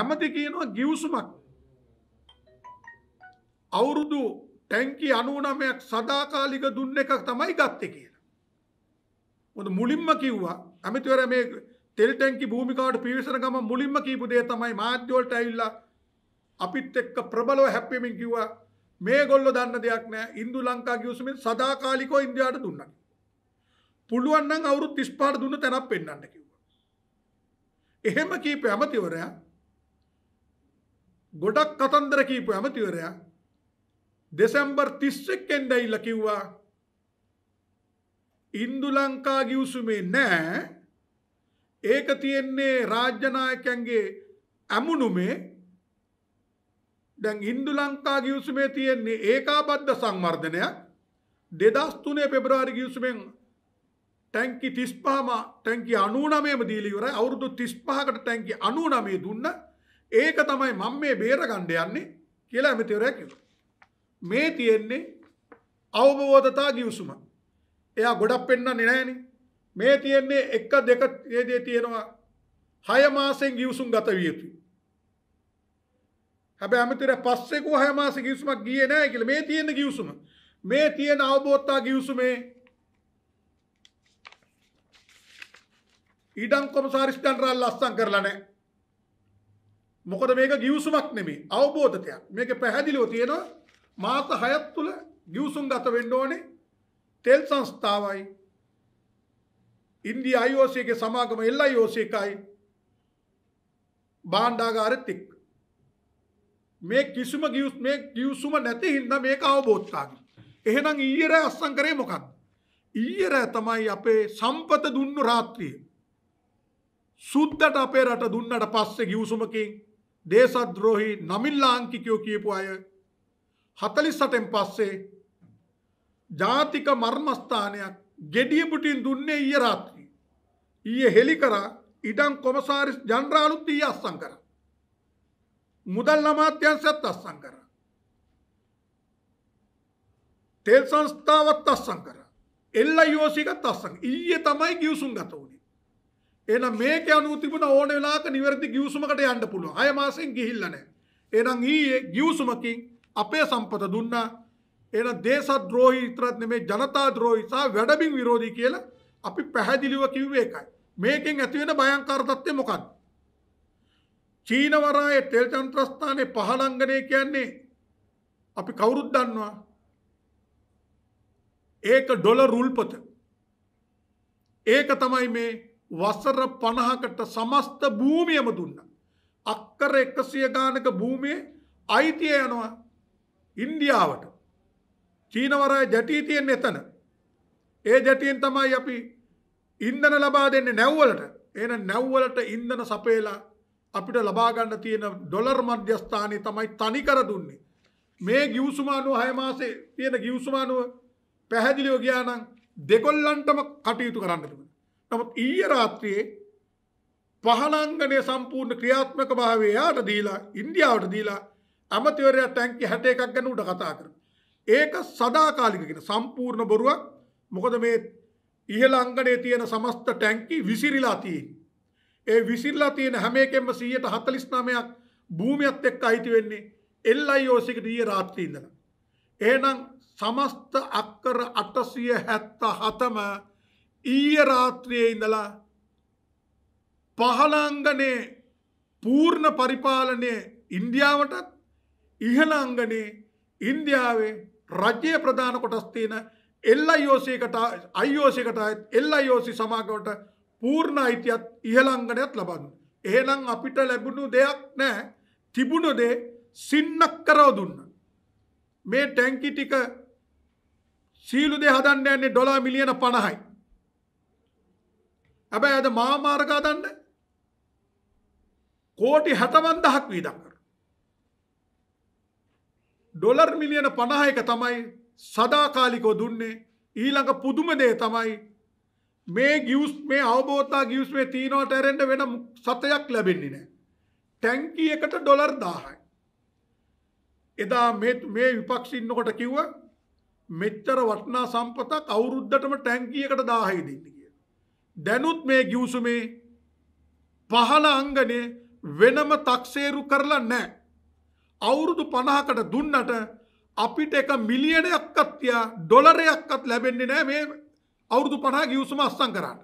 ඇමති කියනවා ගිවසුමක් අවුරුදු ටැන්කි අනුනමයක් සදාකාලික දුන්න එකක් තමයි ගත්තේ කියලා. මොද මුලින්ම කිව්වා ඇමතිවර මේ තෙල් ටැන්කි භූමිකාවට පිවිසන ගම මුලින්ම කීපු දේ තමයි මාධ්‍යවලට ඇවිල්ලා අපිත් එක්ක ප්‍රබලව හැප්පෙමින් කිව්වා මේගොල්ලෝ දන්න දෙයක් නෑ ඉන්දු ලංකා ගිවිසුමෙන් සදාකාලිකව ඉන්දියාවට දුන්නා. පුළුවන් නම් අවුරුදු 35 දුන්න තැනක් පෙන්වන්න කිව්වා. එහෙම කීප ඇමතිවරයා ගොඩක් කතන්දර කීපු ඇමතිවරයා දෙසැම්බර් 31 එන්ද ඉල්ල කිව්වා ඉන්දු ලංකා ගිවිසුමේ නෑ ඒක තියෙන්නේ රාජ්‍ය නායකයන්ගේ ඇමුණුමේ දැන් ඉන්දු ලංකා ගිවිසුමේ තියෙන්නේ ඒකාබද්ධ සංවර්ධනයක් 2003 පෙබරවාරි ගිවිසුමෙන් ටැංකි 35ම ටැංකි 99ම දීලා ඉවරයි අවුරුදු 35කට ටැංකි 99 දුන්නා ඒක තමයි මම මේ බේරගණ්ඩ යන්නේ කියලා ඇමතිවරය කිව. මේ තියෙන්නේ අවබවෝධතා ගිවසුම. එයා ගොඩක් පෙන්න්න නිනෑන මේ තියෙන්නේ එක්ක දෙක ඒදේ තියෙනවා හය මාසෙන් ගිවසුම් ගත වියතු. හැබ ඇමතිර පස්සෙක හයමාස ගිවසුමක් ගිය නෑ කියල මේ තියෙන ගිවසුම මේ තියෙන අවබෝත්තා ගිවසුමේ ඊඩම් කොමසාරිෂ්ටන්රල් අස්සං කරලනෑ මොකද මේක ගිවිසුමක් නෙමේ අවබෝධතයක් මේක පැහැදිලිව තියෙනවා මාස 6ක් තුල ගිවිසුම් ගත වෙන්න ඕනේ තෙල් සංස්ථාවයි ඉන්දියා IOC ගේ සමාගම LIOC එකයි භාණ්ඩාගාරෙත් එක්ක මේ කිසිම ගිවිස් මේ ගිවිසුම නැති හින්දා මේක අවබෝධතාවයි එහෙනම් ඊයේ රෑ අස්සම් කරේ මොකක්ද ඊයේ රෑ තමයි අපේ සම්පත දුන්නු රාත්‍රියේ සුද්දට අපේ රට දුන්නට පස්සේ ගිවිසුමකින් දේශද්‍රෝහි නමිල්ලාංකිකයෝ කියපු අය 48න් පස්සේ ජාතික මර්මස්ථානයක් gediya putin දුන්නේ ඊයේ රාත්‍රියේ ඊයේ හෙලි කරා ඉඩම් කොමසාරිස් ජනරාලුත් ඊයේ අස්සම් කරා මුදල් අමාත්‍යාංශයත් අස්සම් කරා තෙල් සංස්ථාවත් අස්සම් කරා එල්ලයිඕසිකත් අස්සම් ඊයේ තමයි ගිවිසුම් ගත වුණේ එහෙනම් මේක අනුව තිබුණ ඕන වෙලාවක නිවැරදි ගිවිසුමකට යන්න පුළුවන්. අය මාසෙන් ගිහිල්ලා නැහැ. එහෙනම් ඊයේ ගිවිසුමකින් අපේ සම්පත දුන්නා. එහෙනම් දේශද්‍රෝහී විතරක් නෙමෙයි ජනතාද්‍රෝහී සහ වැඩබිම් විරෝධී කියලා අපි පැහැදිලිව කිව්වේ ඒකයි. මේකෙන් ඇති වෙන භයංකාර తත්ත්වය මොකක්ද? චීන වරායේ තෙල් තන්ත්‍රස්ථානයේ පහළංගනේ කියන්නේ අපි කවුරුත් දන්නවා. ඒක ඩොලර් රුල්පත. ඒක තමයි මේ වසර පණහකට සමස්ත භූමියම දුන්න. අක්කර එකසිය ගානක භූමේ අයිතිය යනවා ඉන්දියාවට. චීනවරය ජටීතියෙන් එතන. ඒ ජටීන් තමයි අපි ඉන්දන ලබා දෙන්නේ නැව්වලට එන නැව්වලට ඉන්දන සපේලා අපිට ලබාගන්න තියෙන ඩොලර් මධ්‍යස්ථානය තමයි තනිකර දුන්නේ. මේ ගිවසුමානුව හයමාසේ තියෙන ගිවසුමානුව පැහැදිලිෝ ගියානං දෙකොල්ලන්ටම කටයුතු කරන්නටුව. නමුත් ඊයේ රාත්‍රියේ වහලංගනය සම්පූර්ණ ක්‍රියාත්මක භාවය යාට දීලා ඉන්දියාවට දීලා ඇමතිවරයා ටැංකි හැට එකක් ගැන උඩ කතා කර. ඒක සදාකාලිකගෙන සම්පූර්ණ බොරුවක් මොකද මේ ඉහළ අංගනයේ තියෙන සමස්ත ටැංකි විසිරිලා තියෙන. ඒ විසිරලා තියෙන හැම එකෙම 149ක් භූමියත් එක්ක අයිති වෙන්නේ LIOC එකට ඊයේ රාත්‍රියේ ඉඳලා. එහෙනම් සමස්ත අක්කර 877ම ඊය රාත්‍රියේ ඉඳලා පහළංගනේ පූර්ණ පරිපාලනය ඉන්දියාවටත් ඉහළ අංගනේ ඉන්දියාවේ රජ්‍ය ප්‍රධාන කොටස් තියෙන එල්ලයිෝසයකට අයිෝසිකට අයත් එල්ලයිෝසි සමාගවට පූර්ණ අයිතියත් ඉහළංගනයත් ලබන්න. එහෙනම් අපිට ලැබුණු දෙයක් නෑ තිබුණොදේ සින්නක් කරව දුන්න. මේ ටැංකි ටික සීලු දෙ හදන්න යන්නේ ඩොලා මිලියන පණහයි. හැබැයි අද මාමාර්ග හදන්න කෝටි 65000ක් වියදම් කරනවා. ඩොලර් මිලියන 50ක තමයි සදාකාලිකව දුන්නේ. ඊළඟ පුදුම දේ තමයි මේ ගියුස් මේ අවබෝධතා ගියුස් මේ තීනවට ඇරෙන්න වෙන සතයක් ලැබෙන්නේ නැහැ. ටැංකිය එකට ඩොලර් 1000යි. එදා මේ මේ විපක්ෂ ඉන්නකොට කිව්වා මෙච්චර වටිනා සම්පතක් අවුරුද්දටම ටැංකියකට 1000යි දෙන්නේ. දැනුත් මේ ගිවසුමේ පහළ අංගනේ වෙනම තක්සේරු කරලා නෑ. අවුරුදු පණහකට දුන්නට අපිට එක මිලියනයක්කත්තියා ඩොලරයක්කත් ලැබෙන්නේ නෑ මේ අවුරුදු පණහ ගිවසුම අස්සං කරන්න.